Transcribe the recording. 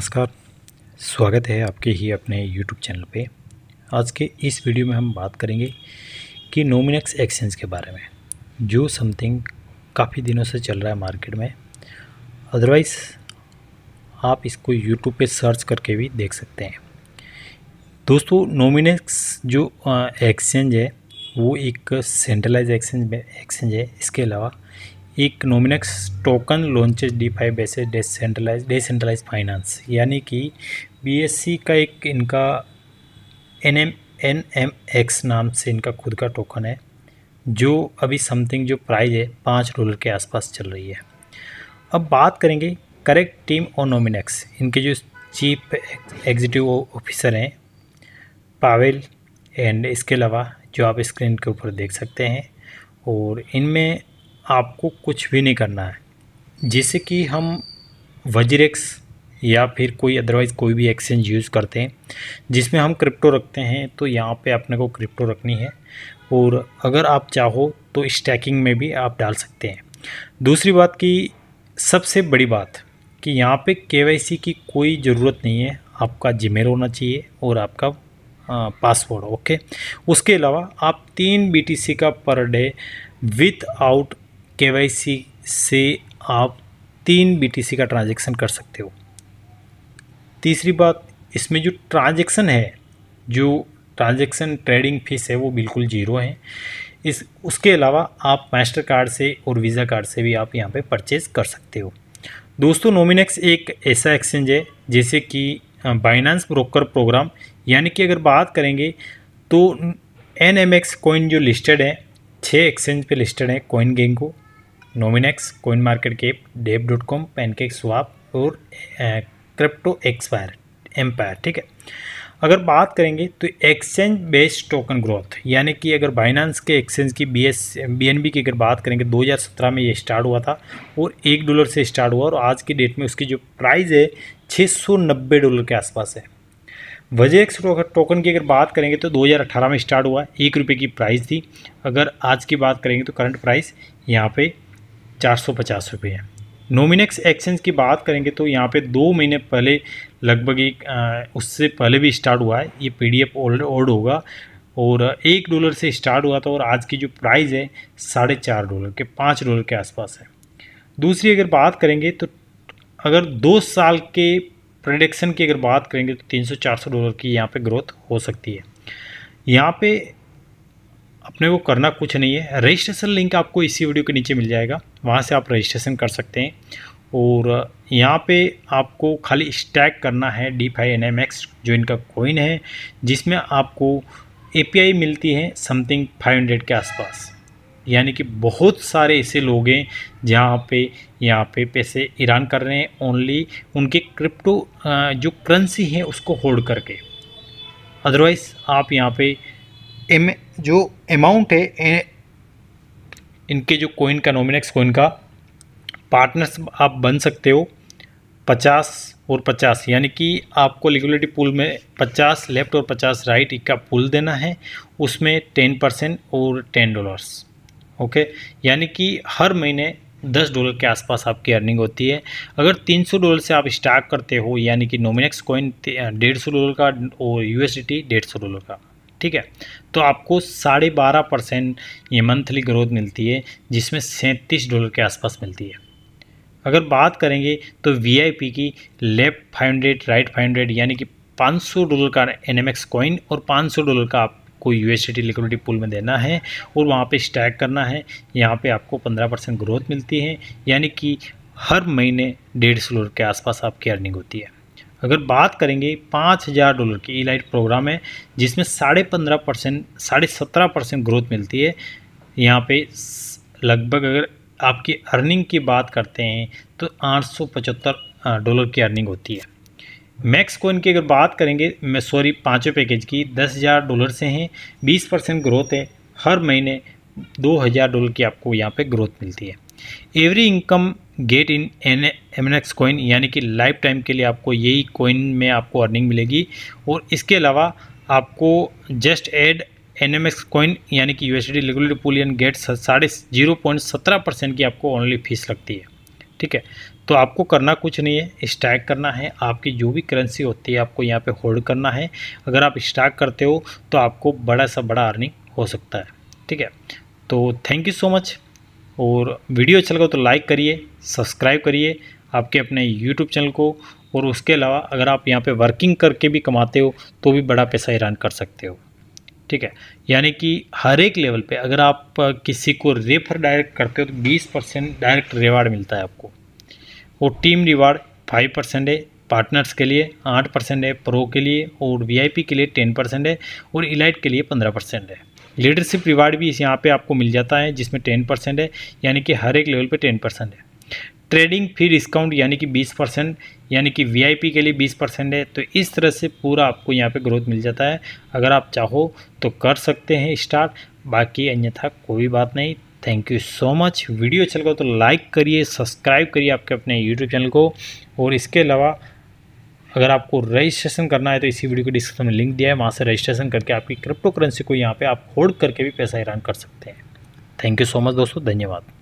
नमस्कार स्वागत है आपके ही अपने YouTube चैनल पे आज के इस वीडियो में हम बात करेंगे कि नोमिनक्स एक्सचेंज के बारे में जो समथिंग काफ़ी दिनों से चल रहा है मार्केट में अदरवाइज़ आप इसको YouTube पे सर्च करके भी देख सकते हैं दोस्तों नोमिनक्स जो एक्सचेंज है वो एक सेंट्रलाइज एक्सचेंज एक्सचेंज है इसके अलावा Nominex token launches DeFi basis decentralize decentralize finance यानी कि बीएससी का एक इनका N M N M X नाम से इनका खुद का टोकन है जो अभी समथिंग जो प्राइस है पाँच डॉलर के आसपास चल रही है अब बात करेंगे करेक्ट टीम और नोमिनक्स इनके जो चीफ एग्जीक्यूटिव ऑफिसर हैं पावेल एंड इसके अलावा जो आप स्क्रीन के ऊपर देख सकते हैं और इनमें आपको कुछ भी नहीं करना है जैसे कि हम वजरेक्स या फिर कोई अदरवाइज़ कोई भी एक्सचेंज यूज़ करते हैं जिसमें हम क्रिप्टो रखते हैं तो यहाँ पे अपने को क्रिप्टो रखनी है और अगर आप चाहो तो स्टैकिंग में भी आप डाल सकते हैं दूसरी बात की सबसे बड़ी बात कि यहाँ पे केवाईसी की कोई ज़रूरत नहीं है आपका जीमेल होना चाहिए और आपका पासवर्ड ओके उसके अलावा आप तीन बी का पर डे विथ आउट के से आप तीन बी का ट्रांजेक्शन कर सकते हो तीसरी बात इसमें जो ट्रांजेक्शन है जो ट्रांजेक्शन ट्रेडिंग फीस है वो बिल्कुल ज़ीरो है इस उसके अलावा आप मास्टर कार्ड से और वीज़ा कार्ड से भी आप यहाँ पे परचेज़ कर सकते हो दोस्तों नोमिनेक्स एक ऐसा एक्सचेंज है जैसे कि बाइनांस ब्रोकर प्रोग्राम यानी कि अगर बात करेंगे तो एन एम एक्स कॉइन जो लिस्टेड है छः एक्सचेंज पे लिस्टेड है कॉइन गेंगो नोमिनेक्स कोइन मार्केट केप डेप डॉट कॉम पैनकेक स्वाप और क्रिप्टो एक्सपायर एम्पायर ठीक है अगर बात करेंगे तो एक्सचेंज बेस्ड टोकन ग्रोथ यानी कि अगर बाइनांस के एक्सचेंज की B S B N B की अगर बात करेंगे 2017 में ये स्टार्ट हुआ था और एक डॉलर से स्टार्ट हुआ और आज की डेट में उसकी जो प्राइस है छः सौ नब्बे डॉलर के आसपास है एक्स टोकन की अगर बात करेंगे तो 2018 में स्टार्ट हुआ एक रुपये की प्राइस थी अगर आज की बात करेंगे तो करंट प्राइस यहाँ पे चार सौ पचास रुपये है नोमिनेक्स एक्सचेंज की बात करेंगे तो यहाँ पे दो महीने पहले लगभग एक उससे पहले भी स्टार्ट हुआ है ये पी डी एफ ऑर्ड होगा और एक डॉलर से स्टार्ट हुआ था और आज की जो प्राइस है साढ़े चार डॉलर के पाँच डॉलर के आसपास है दूसरी अगर बात करेंगे तो अगर दो साल के प्रोडक्शन की अगर बात करेंगे तो चार सौ डॉलर की यहाँ पर ग्रोथ हो सकती है यहाँ पर अपने को करना कुछ नहीं है रजिस्ट्रेशन लिंक आपको इसी वीडियो के नीचे मिल जाएगा वहाँ से आप रजिस्ट्रेशन कर सकते हैं और यहाँ पे आपको खाली स्टैक करना है DeFi N M X जो इनका कोइन है जिसमें आपको ए मिलती है समथिंग 500 के आसपास यानी कि बहुत सारे ऐसे लोग हैं जहाँ पे यहाँ पे पैसे ईरान कर रहे हैं ओनली उनके क्रिप्टो जो करेंसी है उसको होल्ड करके अदरवाइज़ आप यहाँ पे एम जो अमाउंट है ए, इनके जो कोइन का नोमिनेक्स कोइन का पार्टनर्स आप बन सकते हो पचास और पचास यानी कि आपको लिक्विडिटी पूल में पचास लेफ्ट और पचास राइट का पूल देना है उसमें टेन परसेंट और टेन डॉलर्स ओके यानी कि हर महीने दस डॉलर के आसपास आपकी अर्निंग होती है अगर तीन सौ डॉलर से आप स्टार्ट करते हो यानी कि नोमिनेक्स कोइन डेढ़ सौ डॉलर का और यूएसडी डेढ़ सौ डॉलर का ठीक है तो आपको साढ़े बारह परसेंट ये मंथली ग्रोथ मिलती है जिसमें सैंतीस डॉलर के आसपास मिलती है अगर बात करेंगे तो वीआईपी की left five hundred right five hundred यानी कि सौ डॉलर का एनएमएक्स कॉइन और सौ डॉलर का आपको एस लिक्विडिटी पूल में देना है और वहाँ पे स्टैक करना है यहाँ पे आपको 15 परसेंट ग्रोथ मिलती है यानी कि हर महीने डेढ़ सौ के आसपास आपकी अर्निंग होती है अगर बात करेंगे पाँच हज़ार डॉलर की ई लाइट प्रोग्राम है जिसमें साढ़े पंद्रह परसेंट साढ़े सत्रह परसेंट ग्रोथ मिलती है यहाँ पे लगभग अगर आपकी अर्निंग की बात करते हैं तो आठ सौ पचहत्तर डॉलर की अर्निंग होती है मैक्स कोइन की अगर बात करेंगे मैं सॉरी पाँचों पैकेज की दस हज़ार डॉलर से हैं बीस परसेंट ग्रोथ है हर महीने दो हज़ार डॉलर की आपको यहाँ पे ग्रोथ मिलती है every income get in N M N X coin यानी कि लाइफ टाइम के लिए आपको यही कोइन में आपको अर्निंग मिलेगी और इसके अलावा आपको just add N M X coin यानी कि U S D regular pool and get साढ़े जीरो पॉइंट सत्रह परसेंट की आपको ओनली फीस लगती है ठीक है तो आपको करना कुछ नहीं है स्टैक करना है आपकी जो भी करेंसी होती है आपको यहाँ पे होल्ड करना है अगर आप स्टैक करते हो तो आपको बड़ा सा बड़ा अर्निंग हो सकता है ठीक है तो थैंक यू सो मच और वीडियो अच्छा लगा तो लाइक करिए सब्सक्राइब करिए आपके अपने यूट्यूब चैनल को और उसके अलावा अगर आप यहाँ पे वर्किंग करके भी कमाते हो तो भी बड़ा पैसा ईरान कर सकते हो ठीक है यानी कि हर एक लेवल पे अगर आप किसी को रेफर डायरेक्ट करते हो तो 20 परसेंट डायरेक्ट रिवार्ड मिलता है आपको और टीम रिवार्ड 5 परसेंट है पार्टनर्स के लिए 8 परसेंट है प्रो के लिए और वी के लिए टेन परसेंट है और इलाइट के लिए पंद्रह परसेंट है लीडरशिप रिवार्ड भी इस यहाँ पे आपको मिल जाता है जिसमें टेन परसेंट है यानी कि हर एक लेवल पे टेन परसेंट है ट्रेडिंग फी डिस्काउंट यानी कि बीस परसेंट यानी कि वीआईपी के लिए बीस परसेंट है तो इस तरह से पूरा आपको यहाँ पे ग्रोथ मिल जाता है अगर आप चाहो तो कर सकते हैं स्टार्ट बाकी अन्यथा कोई बात नहीं thank you so much video अच्छा लगा तो लाइक करिए सब्सक्राइब करिए आपके अपने यूट्यूब चैनल को और इसके अलावा अगर आपको रजिस्ट्रेशन करना है तो इसी वीडियो के डिस्क्रिप्शन में लिंक दिया है वहाँ से रजिस्ट्रेशन करके आपकी क्रिप्टो करेंसी को यहाँ पे आप होल्ड करके भी पैसा हैरान कर सकते हैं थैंक यू सो मच दोस्तों धन्यवाद